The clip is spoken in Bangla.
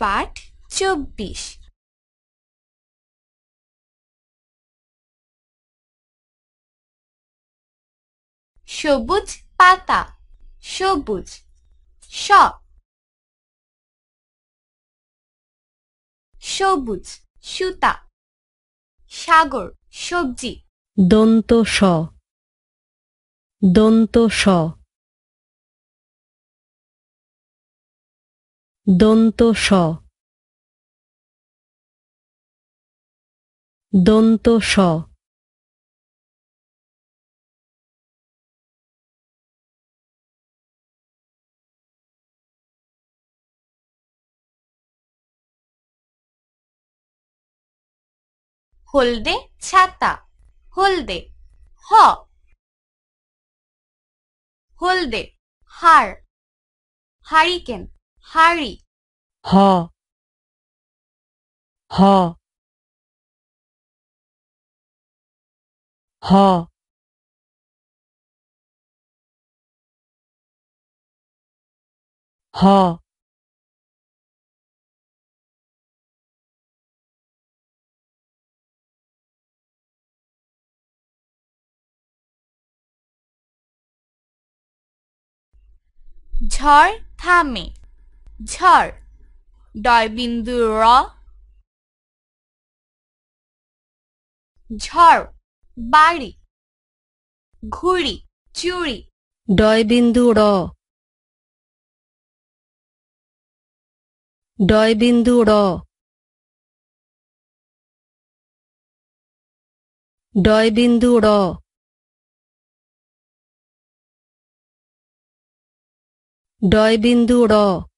পাঠ চব্বিশ সবুজ পাতা সবুজ স সবুজ সুতা সাগর সবজি দন্ত স দন্ত স দন্ত স দন্ত স হলদে ছাতা হলদে হ হলদে হাড় হারিকেন হাড়ি ha ha ha ha ঝড় থামে ঝড় ডয় বিন্দু র ঝড় বাড়ি ঘুড়ি চুড়ি ডয় বিন্দু র ডয় বিন্দু র ডয় বিন্দু র ডয় বিন্দু ড়